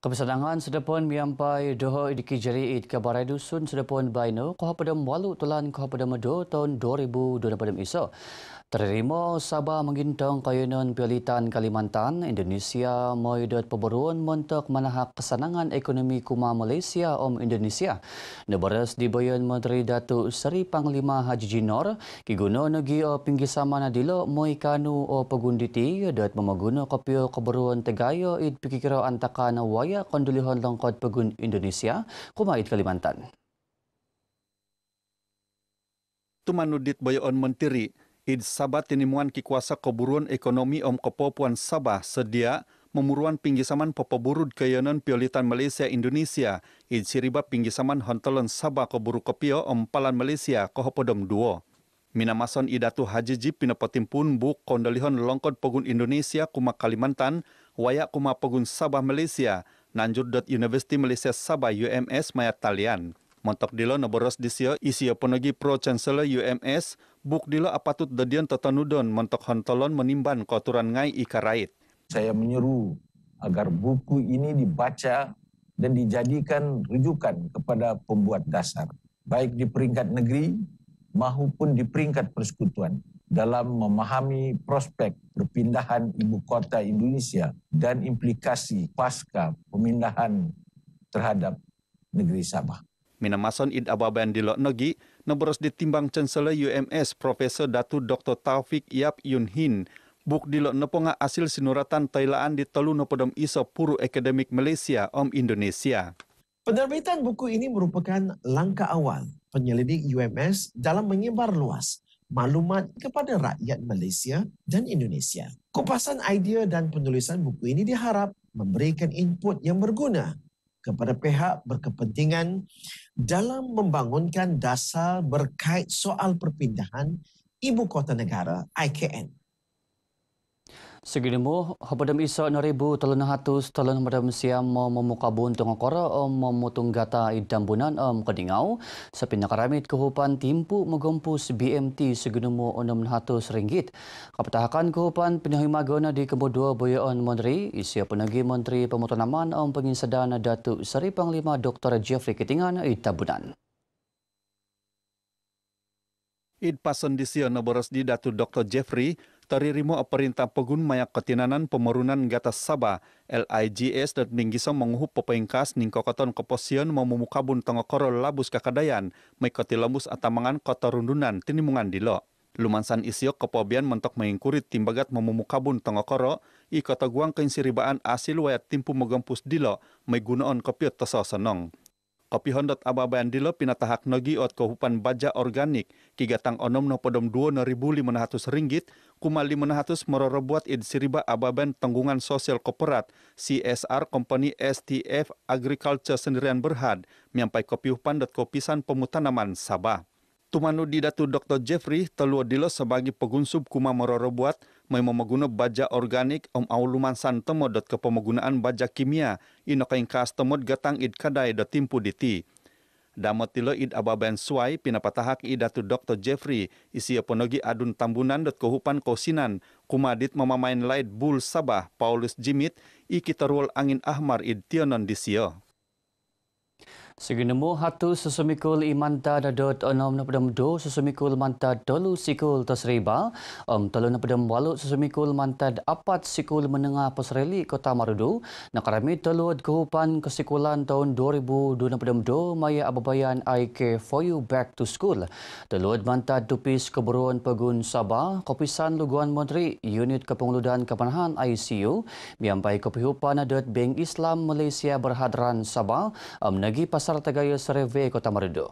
Kepesanangan sedepun miampai doho idiki jari idika barai dusun sedepun baino koha padam walu tulan koha padam do tahun 2020 iso. Terima Sabah mengintong kayunan pelitan Kalimantan, Indonesia mahu dapat peberuan untuk menahak kesenangan ekonomi kuma Malaysia om Indonesia. Nebaras di bayan Menteri Datuk Seri Panglima Haji Jinor, kiguna negi o pinggi sama na dilo mahu ikanu o pegunditi dapat memaguna kopio keberuan tegayo id pikira antaka na waya kondulihan longkot pegun Indonesia kuma id Kalimantan. Tumanudit bayon Menteri id Sabah tinimuan kuasa keburuan ekonomi om kepopuan Sabah sedia memuruan pinggisaman popoburud kayonon piolitan Malaysia Indonesia id siriba pinggisaman hontolon Sabah keburu kepio om palan Malaysia kohopodom duo. Minamason idatu hajiji pinapotimpun buk kondolihon longkot pegun Indonesia kuma Kalimantan wayak kuma pegun Sabah Malaysia nanjur dot University Malaysia Sabah UMS mayat talian. Montok dilo noboros disio isio ponogi pro chancellor UMS bukdila apatut dadian tatanudon mentok hontolon menimban kotoran ngai ikarait. Saya menyeru agar buku ini dibaca dan dijadikan rujukan kepada pembuat dasar, baik di peringkat negeri maupun di peringkat persekutuan dalam memahami prospek perpindahan ibu kota Indonesia dan implikasi pasca pemindahan terhadap negeri Sabah. Minamason Id Ababan di Lotnogi, Nomboros ditimbang Chancellor UMS Profesor Datu Dr. Taufik Yap Yun Hin, buk di lo neponga asil sinuratan Thailand di telu nopodom iso puru akademik Malaysia om Indonesia. Penerbitan buku ini merupakan langkah awal penyelidik UMS dalam menyebar luas maklumat kepada rakyat Malaysia dan Indonesia. Kupasan idea dan penulisan buku ini diharap memberikan input yang berguna kepada pihak berkepentingan dalam membangunkan dasar berkait soal perpindahan ibu kota negara IKN. Segitu hapadam isa naribu telun hatus telun hapadam siam mau memuka buntung akora mau mutung gata idam bunan am kedingau sepinya keramit kehupan timpu megempus BMT segitu mu enam hatus ringgit kapetahkan kehupan penyahi magona di kemudua dua boyon menteri isya penagi menteri pemutanaman am penginsedana datu saripang lima Dr. Jeffrey Ketingan di bunan. Id boros di Datu Dr. Jeffrey taririmo a perintah pegun mayak ketinanan pemerunan gata sabah LIGS dan minggiso menguhu pepengkas ning kokoton keposion memumukabun tengokoro labus kakadayan mengikuti lembus atamangan kota rundunan tinimungan dilo. Lumansan isio kepobian mentok mengingkurit timbagat memumukabun tengokoro i kota guang keinsiribaan asil wayat timpu megempus dilo megunoon kepiot teso senong. Opihondot aba bandilo nogi ot kohupan baja organik kigatang onom no podom dua ribu lima ratus ringgit kuma lima ratus merorobuat id siriba ababan tanggungan sosial koperat CSR Company STF Agriculture Sendirian Berhad miampai kopi upan dot kopisan pemutanaman Sabah. Tumanu di Datu Dr. Jeffrey telur dilo sebagai pegunsub kuma meroro buat mai baja organik om awluman san temo dot ke baja kimia ino kain kas temod gatang id kadai dot timpu diti. Damot tilo id ababan suai pinapatahak i Datu Dr. Jeffrey isi ponogi adun tambunan dot kehupan kosinan kuma dit mamamain laid bul sabah Paulus Jimit i kitarul angin ahmar id tionon disio. Segenemu hatu sesemikul imanta dadot onom na pedem do sesemikul manta dolu sikul tasriba om tolu na pedem walu sesumikul manta apat sikul menengah pasreli kota Marudu na karami tolu at kehupan kesikulan tahun 2002 na pedem do maya ababayan IK for you back to school tolu ad manta dupis keburuan pegun Sabah kopisan luguan menteri unit kepengludan kepanahan ICU miampai kopihupan adot Bank Islam Malaysia berhadran Sabah om nagi pasal Pasar Tegaya Serewe Kota Merido.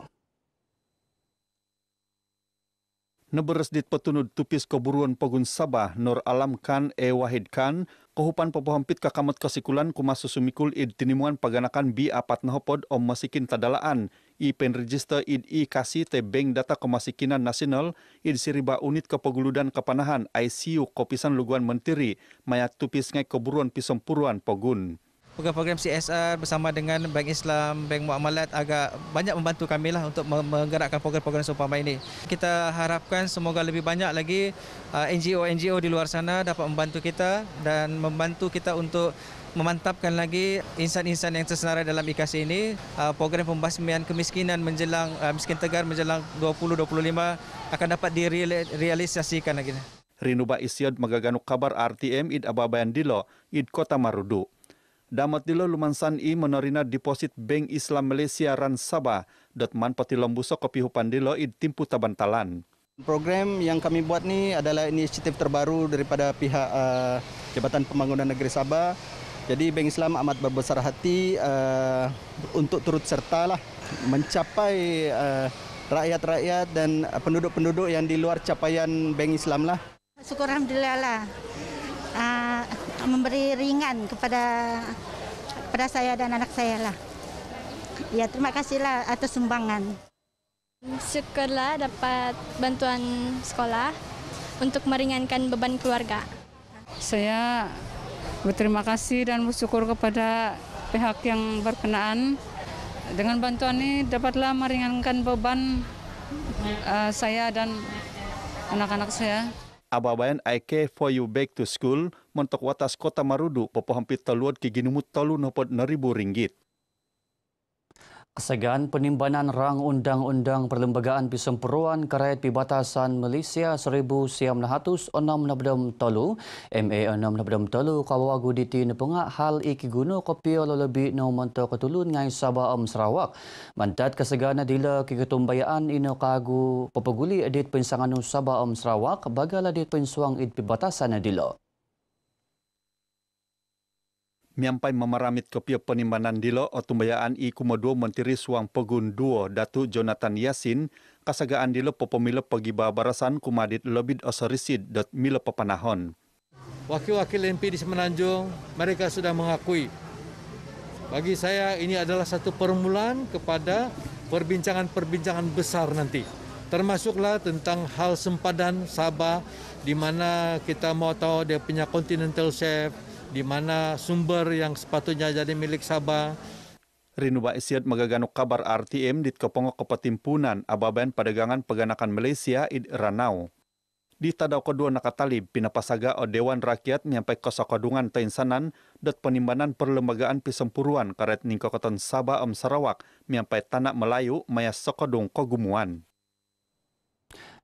Neberesdit petunud tupis keburuan pogun Sabah Nur Alam Khan E Wahid Khan kehupan pepohampit kakamut kasikulan kumasu sumikul id tinimuan paganakan bi apat nahopod om masikin tadalaan i penregister id i kasih te bank data kemasikinan nasional id siriba unit kepeguludan kepanahan ICU kopisan luguan mentiri mayat tupis ngai keburuan pisempuruan pogun program-program CSR bersama dengan Bank Islam, Bank Muamalat agak banyak membantu kami lah untuk menggerakkan program-program seumpama ini. Kita harapkan semoga lebih banyak lagi uh, NGO-NGO di luar sana dapat membantu kita dan membantu kita untuk memantapkan lagi insan-insan yang tersenarai dalam IKAS ini. Uh, program pembasmian kemiskinan menjelang uh, miskin tegar menjelang 2025 akan dapat direalisasikan lagi. Rinuba Isyad magaganuk kabar RTM id ababayan dilo id kota Marudu. Damat Dilo Lumansan I menerina deposit Bank Islam Malaysia Ran Sabah dot Man Manpatilom Buso Kopi Dilo id Timpu Taban Talan. Program yang kami buat ni adalah inisiatif terbaru daripada pihak uh, Jabatan Pembangunan Negeri Sabah. Jadi Bank Islam amat berbesar hati uh, untuk turut serta lah mencapai uh, rakyat-rakyat dan penduduk-penduduk yang di luar capaian Bank Islam lah. Syukur Alhamdulillah lah. memberi ringan kepada kepada saya dan anak saya lah. Ya terima kasihlah atas sumbangan. Syukurlah dapat bantuan sekolah untuk meringankan beban keluarga. Saya berterima kasih dan bersyukur kepada pihak yang berkenaan. Dengan bantuan ini dapatlah meringankan beban uh, saya dan anak-anak saya. Aba bayan I for you back to school, mentok watas kota marudu, popohon pitaluad ke ginumut talu nopot naribu ringgit. Segan penimbanan rang undang-undang Perlembagaan Pisemperuan Kerajaan Pibatasan Malaysia 1963 MA 63 Kawagu di Tine Pengak hal iki guna kopi lolobi no mento ketulun ngai Sabah Om Sarawak mantat kesegana dila ke ketumbayaan ino kagu pepeguli edit pensangan Sabah Om Sarawak bagala edit pensuang id pibatasan dila miampai memaramit kopi penimbanan dilo otumbayaan i kuma dua menteri suang pegun duo datu Jonathan Yasin kasagaan dilo popomilo pagi barasan kumadit lebih osorisid dot milo papanahon. Wakil-wakil MP di Semenanjung mereka sudah mengakui bagi saya ini adalah satu permulaan kepada perbincangan-perbincangan besar nanti termasuklah tentang hal sempadan Sabah di mana kita mau tahu dia punya continental chef, di mana sumber yang sepatutnya jadi milik Sabah. Rinu Baisyat megagano kabar RTM di kepongok kepetimpunan ababen pedagangan peganakan Malaysia id Ranau. Di tadau kedua nakatalib, pinapasaga o Dewan Rakyat nyampai kosakodungan tainsanan dot penimbanan perlembagaan pisempuruan karet ningkokoton Sabah om Sarawak nyampai tanak Melayu maya sokodung kogumuan.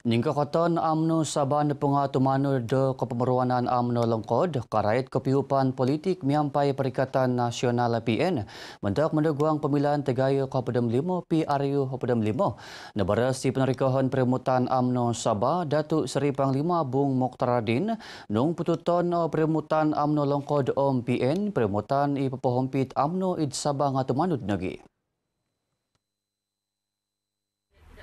Ningka khatan amno saban pengatu manu de kepemeruanan amno lengkod karait kepihupan politik miampai perikatan nasional PN mendak mendeguang pemilihan tegayo kapadem limo PRU kapadem limo nebara si penerikahan permutan amno sabah datu seri panglima bung moktaradin nung pututon permutan amno Longkod om PN permutan i pepohompit amno id sabah ngatu manut nagi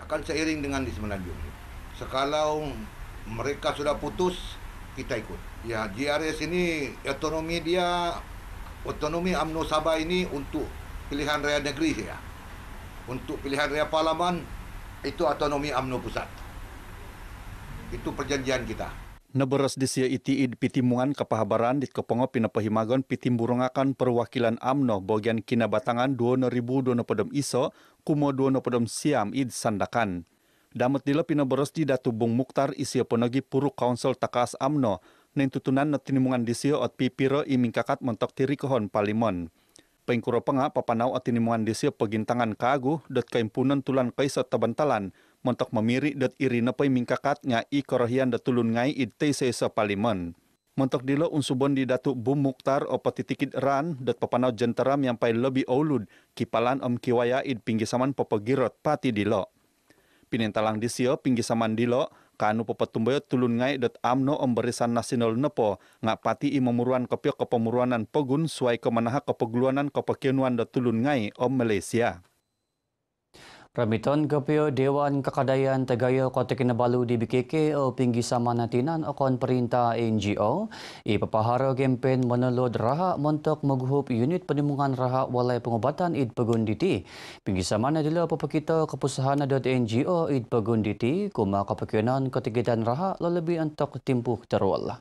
akan seiring dengan di semenanjung sekalau mereka sudah putus kita ikut ya GRS ini otonomi dia otonomi UMNO Sabah ini untuk pilihan raya negeri ya untuk pilihan raya parlaman itu otonomi UMNO pusat itu perjanjian kita Neberes di sia iti id pitimungan kepahabaran di kepongo pinapahimagon pitimburungakan perwakilan amno bagian kinabatangan 2000 dono pedom iso kumo dono pedom siam id sandakan. Damat dila pinaboros di datu Bung Mukhtar isia penagi puruk kaunsel takas amno neng tutunan na tinimungan disio at pipiro imingkakat mentok kohon palimon. Pengkuro pengak papanau at tinimungan disio pagintangan kagu dat kaimpunan tulan kaisa tabantalan mentok memiri dat irina pa imingkakat nga i korahian datulun ngai it sa palimon. Mentok dila unsubon di datu Bung Mukhtar o patitikit ran dat papanau jentaram yang pay lebih olud kipalan om kiwaya id pinggisaman papagirot pati dila. Pinen Talang di sio pinggi samandilo kanu pepetumbayo tulun ngai dot amno omberisan nasional nepo ngak pati i memuruan kopio kepemuruanan pogun suai kemanaha kepegluanan kepekinuan dot tulun ngai om Malaysia. Ramiton kapio Dewan Kekadayan Tagayo Kota Kinabalu di BKK o pinggi sama natinan o kon perintah NGO ipapaharo gempen menelod raha montok maghub unit penimungan raha walai pengobatan id pegunditi. Pinggi sama na dila papakita kapusahana dot NGO id pegunditi kuma kapakyanan katigitan raha lebih antok timpuh terwal.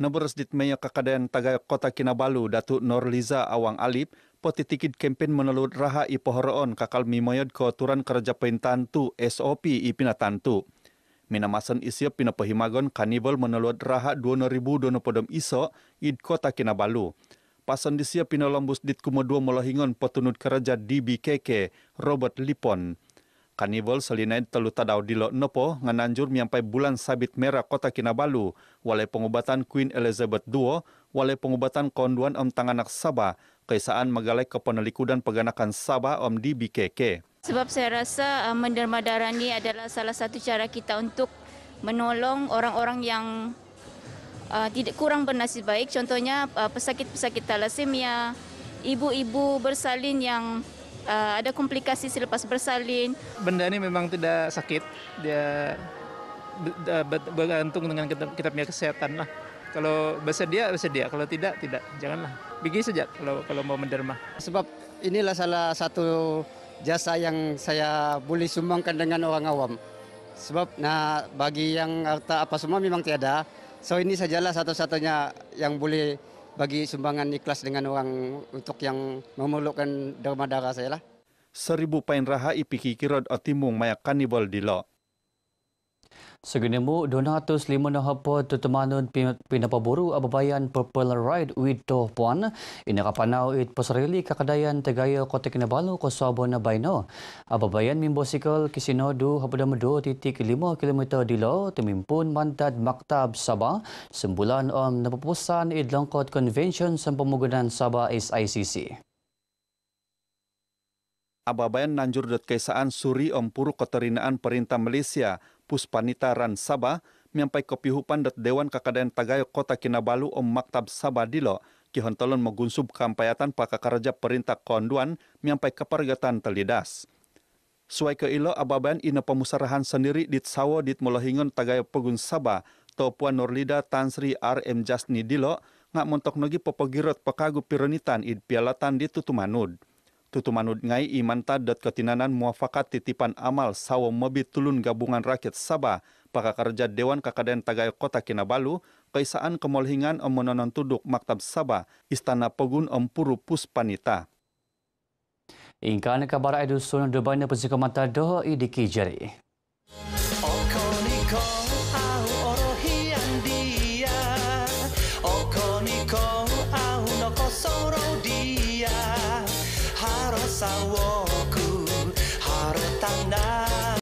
sedit meyak kakadayan Tagayo Kota Kinabalu Datuk Norliza Awang Alip potitikid kempen menelur raha i kakal mimoyod ko aturan kerja pintantu SOP ipina pinatantu. Minamasan isiap pinapahimagon kanibol menelut raha 2020 iso id kota Kinabalu. Pasan disiap disia pinalambus dua mula hingon potunut kerja DBKK Robert Lipon. Kanibol selinain telu tadau di Lok Nopo ngananjur miampai bulan sabit merah kota Kinabalu walai Pengubatan Queen Elizabeth II walai Pengubatan konduan om tanganak Sabah Kesaan Magalai Kepenaliku dan Peganakan Sabah Omdi BKK. Sebab saya rasa uh, menderma darah ini adalah salah satu cara kita untuk menolong orang-orang yang uh, tidak kurang bernasib baik. Contohnya uh, pesakit-pesakit talasemia, ibu-ibu bersalin yang uh, ada komplikasi selepas bersalin. Benda ini memang tidak sakit, dia bergantung dengan kita, kita punya kesehatan lah. Kalau bersedia bersedia, kalau tidak tidak, janganlah. Pergi saja kalau kalau mau menderma. Sebab inilah salah satu jasa yang saya boleh sumbangkan dengan orang awam. Sebab nah bagi yang harta apa semua memang tiada. So ini sajalah satu-satunya yang boleh bagi sumbangan ikhlas dengan orang untuk yang memerlukan derma darah saya lah. Seribu pain raha ipikikirod otimung mayak kanibol dilo. Segenemu donatus lima nak apa tu temanun pinapa buru ababayan purple ride with to puan ini kapanau it pasarili kakadayan tegaya kota kinabalu balu sabo na bayno ababayan min bicycle kisino du habada medo titik lima kilometer di lo temimpun mantad maktab sabah sembulan om napa pusan napapusan idlongkot convention sempemugunan pamugunan sabah SICC ababayan nanjur dot kaisaan suri om puru katerinaan perintah malaysia Puspanita Ran Sabah miampai kopi hupan dat Dewan Kakadayan Tagayo Kota Kinabalu om Maktab Sabah Dilo kihontolon magunsub kampayatan pa kerja perintah konduan miampai kepergatan telidas. Suai ke ilo ababan ina pemusarahan sendiri dit sawo dit mulahingon Tagayo Pegun Sabah tau puan Norlida Tansri R.M. Jasni Dilo ngak montok nagi pepegirot pekagu piranitan id pialatan ditutumanud. tutumanud. Tutumanud ngai imanta dot ketinanan muafakat titipan amal sawo mebi tulun gabungan rakyat Sabah paka kerja Dewan Kakadayan Tagay Kota Kinabalu kaisaan kemolhingan om menonon tuduk Maktab Sabah Istana Pegun om Puru Puspanita. Ingkana kabar ai dusun de banyak pesikomata do dikijari.